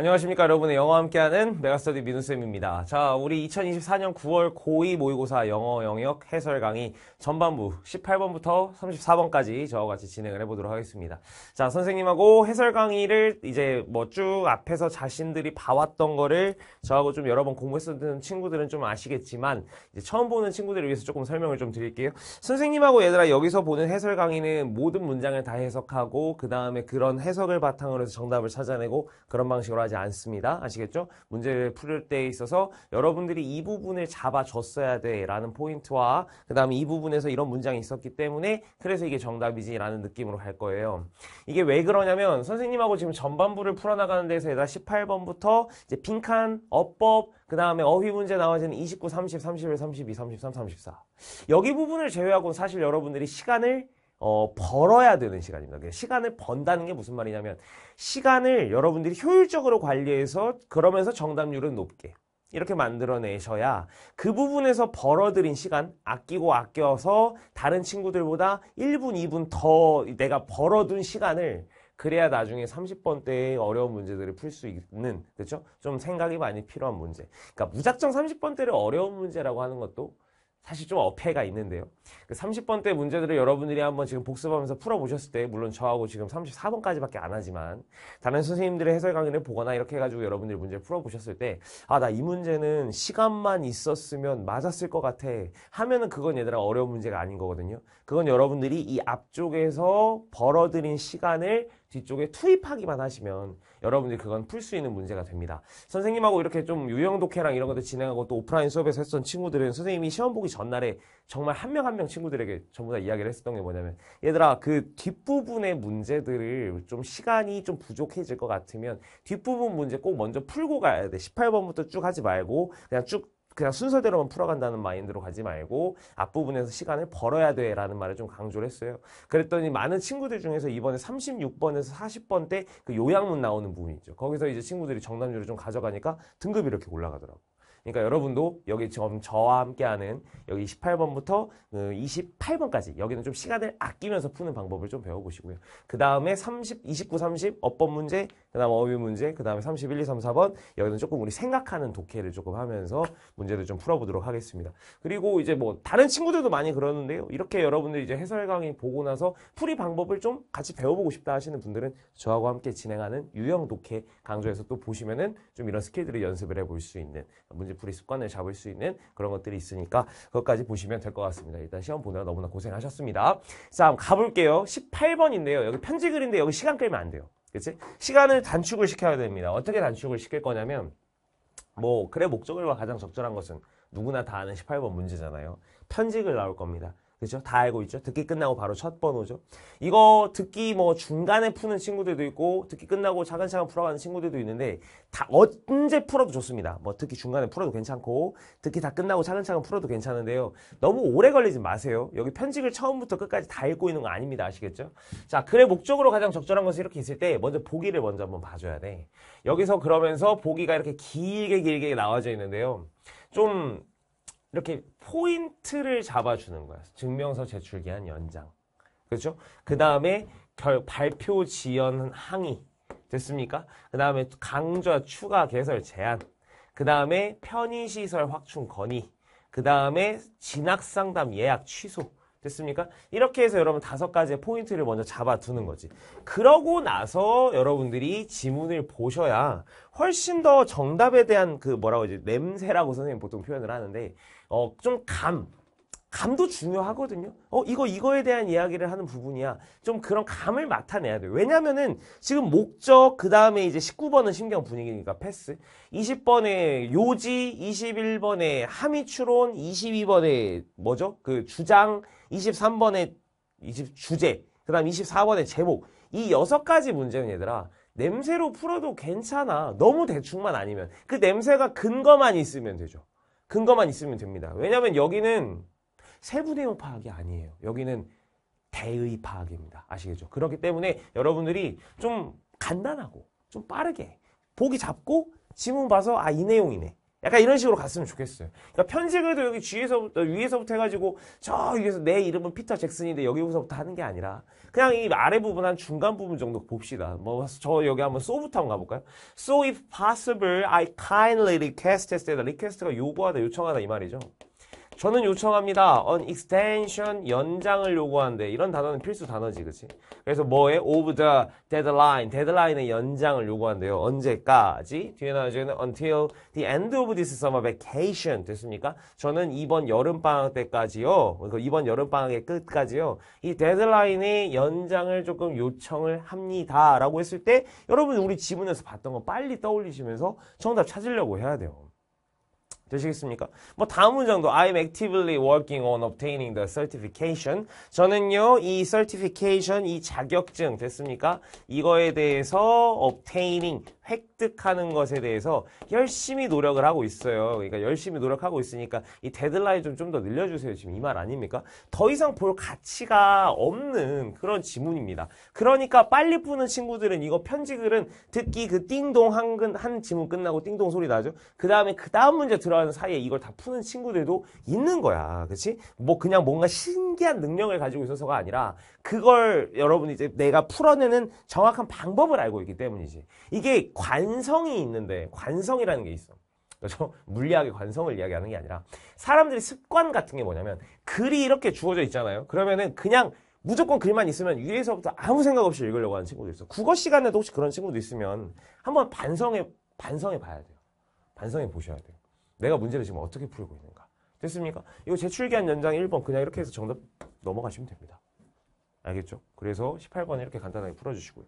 안녕하십니까 여러분의 영어와 함께하는 메가스터디 민우쌤입니다. 자 우리 2024년 9월 고2 모의고사 영어 영역 해설 강의 전반부 18번부터 34번까지 저와 같이 진행을 해보도록 하겠습니다. 자 선생님하고 해설 강의를 이제 뭐 쭉 앞에서 자신들이 봐왔던 거를 저하고 좀 여러 번 공부했었던 친구들은 좀 아시겠지만 이제 처음 보는 친구들을 위해서 조금 설명을 좀 드릴게요. 선생님하고 얘들아 여기서 보는 해설 강의는 모든 문장을 다 해석하고 그 다음에 그런 해석을 바탕으로 해서 정답을 찾아내고 그런 방식으로 존재하지 않습니다. 아시겠죠? 문제를 풀때에 있어서 여러분들이 이 부분을 잡아줬어야 돼라는 포인트와 그 다음에 이 부분에서 이런 문장이 있었기 때문에 그래서 이게 정답이지라는 느낌으로 갈 거예요. 이게 왜 그러냐면 선생님하고 지금 전반부를 풀어나가는 데서 얘가 18번부터 이제 빈칸, 어법, 그 다음에 어휘 문제 나와지는 29, 30, 31, 32, 33, 34 여기 부분을 제외하고는 사실 여러분들이 시간을 어, 벌어야 되는 시간입니다. 그러니까 시간을 번다는 게 무슨 말이냐면 시간을 여러분들이 효율적으로 관리해서 그러면서 정답률은 높게 이렇게 만들어내셔야 그 부분에서 벌어들인 시간 아끼고 아껴서 다른 친구들보다 1분, 2분 더 내가 벌어둔 시간을 그래야 나중에 30번 대의 어려운 문제들을 풀 수 있는 그렇죠? 좀 생각이 많이 필요한 문제. 그러니까 무작정 30번 대를 어려운 문제라고 하는 것도 사실 좀 어폐가 있는데요. 그3 0번때 문제들을 여러분들이 한번 지금 복습하면서 풀어보셨을 때, 물론 저하고 지금 34번까지밖에 안 하지만, 다른 선생님들의 해설 강의를 보거나 이렇게 해가지고 여러분들이 문제를 풀어보셨을 때, 아, 나 이 문제는 시간만 있었으면 맞았을 것 같아. 하면은 그건 얘들아 어려운 문제가 아닌 거거든요. 그건 여러분들이 이 앞쪽에서 벌어들인 시간을 뒤쪽에 투입하기만 하시면 여러분들이 그건 풀 수 있는 문제가 됩니다. 선생님하고 이렇게 좀 유형 독해랑 이런 것도 진행하고 또 오프라인 수업에서 했던 친구들은 선생님이 시험 보기 전날에 정말 한 명 한명 한 명 친구들에게 전부 다 이야기를 했었던 게 뭐냐면 얘들아 그 뒷부분의 문제들을 좀 시간이 좀 부족해질 것 같으면 뒷부분 문제 꼭 먼저 풀고 가야 돼. 18번부터 쭉 하지 말고 그냥 쭉 그냥 순서대로만 풀어간다는 마인드로 가지 말고 앞부분에서 시간을 벌어야 돼라는 말을 좀 강조를 했어요. 그랬더니 많은 친구들 중에서 이번에 36번에서 40번 때 그 요양문 나오는 부분이죠. 거기서 이제 친구들이 정답률을 좀 가져가니까 등급이 이렇게 올라가더라고. 요 그러니까 여러분도 여기 지금 저와 함께하는 여기 28번부터 28번까지 그 여기는 좀 시간을 아끼면서 푸는 방법을 좀 배워보시고요. 그 다음에 30, 29, 30 어법 문제, 그 다음 어휘 문제, 그 다음에 31, 2, 3, 4번 여기는 조금 우리 생각하는 독해를 조금 하면서 문제를 좀 풀어보도록 하겠습니다. 그리고 이제 뭐 다른 친구들도 많이 그러는데요. 이렇게 여러분들 이제 해설 강의 보고 나서 풀이 방법을 좀 같이 배워보고 싶다 하시는 분들은 저하고 함께 진행하는 유형 독해 강조에서또 보시면은 좀 이런 스킬들을 연습을 해볼 수 있는 문제 불의 습관을 잡을 수 있는 그런 것들이 있으니까 그것까지 보시면 될 것 같습니다. 일단 시험 보느라 너무나 고생하셨습니다. 자, 한번 가볼게요. 18번인데요. 여기 편지 글인데 여기 시간 끌면 안 돼요. 그치? 시간을 단축을 시켜야 됩니다. 어떻게 단축을 시킬 거냐면 뭐 글의 목적을과 가장 적절한 것은 누구나 다 아는 18번 문제잖아요. 편집을 나올 겁니다. 그죠? 다 알고 있죠? 듣기 끝나고 바로 첫 번호죠. 이거 듣기 뭐 중간에 푸는 친구들도 있고, 듣기 끝나고 차근차근 풀어가는 친구들도 있는데, 다 언제 풀어도 좋습니다. 뭐 듣기 중간에 풀어도 괜찮고, 듣기 다 끝나고 차근차근 풀어도 괜찮은데요. 너무 오래 걸리지 마세요. 여기 편집을 처음부터 끝까지 다 읽고 있는 거 아닙니다. 아시겠죠? 자, 글의 목적으로 가장 적절한 것은 이렇게 있을 때, 먼저 보기를 먼저 한번 봐줘야 돼. 여기서 그러면서 보기가 이렇게 길게 길게 나와져 있는데요. 좀 이렇게 포인트를 잡아주는 거야. 증명서 제출 기한 연장. 그렇죠? 그 다음에 결 발표 지연 항의 됐습니까? 그 다음에 강좌 추가 개설 제한. 그 다음에 편의시설 확충 건의. 그 다음에 진학 상담 예약 취소. 됐습니까? 이렇게 해서 여러분 다섯 가지의 포인트를 먼저 잡아두는 거지. 그러고 나서 여러분들이 지문을 보셔야 훨씬 더 정답에 대한 그 뭐라고 이제 냄새라고 선생님 보통 표현을 하는데 어 좀 감, 감도 중요하거든요. 어, 이거, 이거에 대한 이야기를 하는 부분이야. 좀 그런 감을 맡아내야 돼요. 왜냐면은 지금 목적, 그 다음에 이제 19번은 신경 분위기니까 패스. 20번에 요지, 21번에 하미 추론, 22번에 뭐죠? 그 주장, 23번에 주제, 그 다음 24번에 제목. 이 여섯 가지 문제는 얘들아. 냄새로 풀어도 괜찮아. 너무 대충만 아니면. 그 냄새가 근거만 있으면 되죠. 근거만 있으면 됩니다. 왜냐면 여기는 세부 내용 파악이 아니에요. 여기는 대의 파악입니다. 아시겠죠? 그렇기 때문에 여러분들이 좀 간단하고 좀 빠르게 보기 잡고 지문 봐서 아 이 내용이네. 약간 이런 식으로 갔으면 좋겠어요. 그러니까 편식을도 여기 뒤에서부터 위에서부터 해가지고 저 위에서 내 이름은 피터 잭슨인데 여기부터부터 하는 게 아니라 그냥 이 아래 부분 한 중간 부분 정도 봅시다. 뭐 저 여기 한번 so부터 한번 가볼까요? So if possible, I kindly r e q u e s t request가 요구하다 요청하다 이 말이죠. 저는 요청합니다. an extension 연장을 요구하는데 이런 단어는 필수 단어지, 그치? 그래서 뭐에 of the deadline, d d e a l i n e 의 연장을 요구한대요. 언제까지? 뒤에 나와주는 until the end of this summer vacation 됐습니까? 저는 이번 여름 방학 때까지요. 이번 여름 방학의 끝까지요. 이 d d e a l i n e 의 연장을 조금 요청을 합니다라고 했을 때 여러분 우리 지문에서 봤던 거 빨리 떠올리시면서 정답 찾으려고 해야 돼요. 되시겠습니까? 뭐 다음 문장도 I'm actively working on obtaining the certification. 저는요 이 certification 이 자격증 됐습니까? 이거에 대해서 obtaining 획 납득하는 것에 대해서 열심히 노력을 하고 있어요. 그러니까 열심히 노력하고 있으니까 이 데드라인 좀 좀 더 늘려주세요. 지금 이 말 아닙니까? 더 이상 볼 가치가 없는 그런 지문입니다. 그러니까 빨리 푸는 친구들은 이거 편지 글은 듣기 그 띵동 한, 한 지문 끝나고 띵동 소리 나죠. 그 다음에 그 다음 문제 들어가는 사이에 이걸 다 푸는 친구들도 있는 거야. 그치? 뭐 그냥 뭔가 신기한 능력을 가지고 있어서가 아니라 그걸 여러분 이 이제 내가 풀어내는 정확한 방법을 알고 있기 때문이지. 이게 관 관성이 있는데 관성이라는 게 있어. 그래서 물리학의 관성을 이야기하는 게 아니라 사람들이 습관 같은 게 뭐냐면 글이 이렇게 주어져 있잖아요. 그러면은 그냥 무조건 글만 있으면 위에서부터 아무 생각 없이 읽으려고 하는 친구도 있어. 국어 시간에도 혹시 그런 친구도 있으면 한번 반성해 반성해 봐야 돼요. 반성해 보셔야 돼요. 내가 문제를 지금 어떻게 풀고 있는가. 됐습니까? 이거 제출기한 연장 1번 그냥 이렇게 해서 정답 넘어가시면 됩니다. 알겠죠? 그래서 18번 이렇게 간단하게 풀어주시고요.